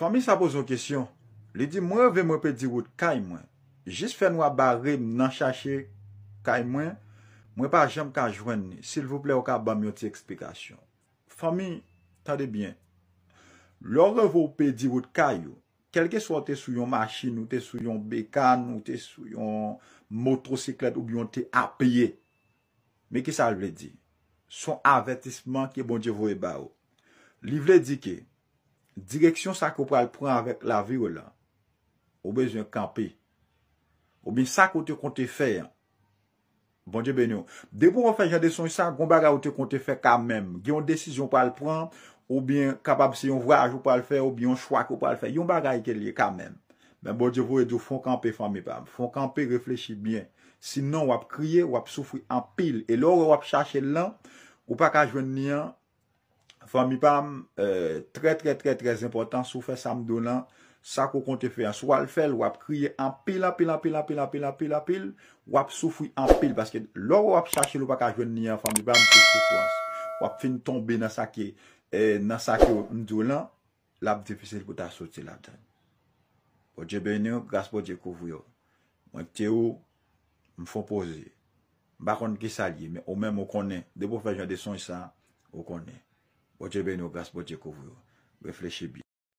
Fami sa pozo kisyon, li di mwen ve mwen pe di wot kay mwen, jist fen wap bare nan chache kay mwen, mwen pa jem ka jwen ni, sil vople bon, waka ba mwen ti eksplikasyon. Fami, tade byen, lor vopo pe di wot kay yo, kelke sou te sou yon machin ou te sou yon bekan ou te sou yon motosiklet ou yon te apye, me ki sa l vle di, son avetisman ki bonje vwe ba yo. Li vle di ki, Direksyon sa kou pal pran avèk la vi wè lan. Ou bè zyon kampe. Ou bè sa kou te kontè fè. Bon diè bè nou. Dè pou wap fè jade son sa, goun baga wote kontè fè kamem. Gyon desisyon pal pran. Ou bè kapab si yon vwaj wap pal fè. Ou bè yon chwak wap pal fè. Yon baga yon ke liye kamem. Men bon diè vwè dò fon kampe fami bab. Fon kampe reflechi bè. Sinon wap kriye, wap soufri an pil. E lor wap chache lan. Ou pa ka jwen niyan. Fami pam, tre tre tre tre important, soufe sam do lan, sa kou konte fe. Sou al fel, wap kriye an pil an pil an pil an pil an pil an pil an pil, wap soufou an pil. Paske lor wap chache loupa ka joun niyan, fami pam, kou konte fwaz. Wap fin tombe nan sa ke, euh, nan sa ke ou ndo lan, lap defisil pou ta sote lap den. Po djebe niyon, grase po dje kouvou yo. Mwen te ou, mfou pose. Mba kon ki sali, men ou men mwokone, de pou fwa jande son sa, mwokone. Pochebe nou gaspo djeko voyo. Befleshe bi.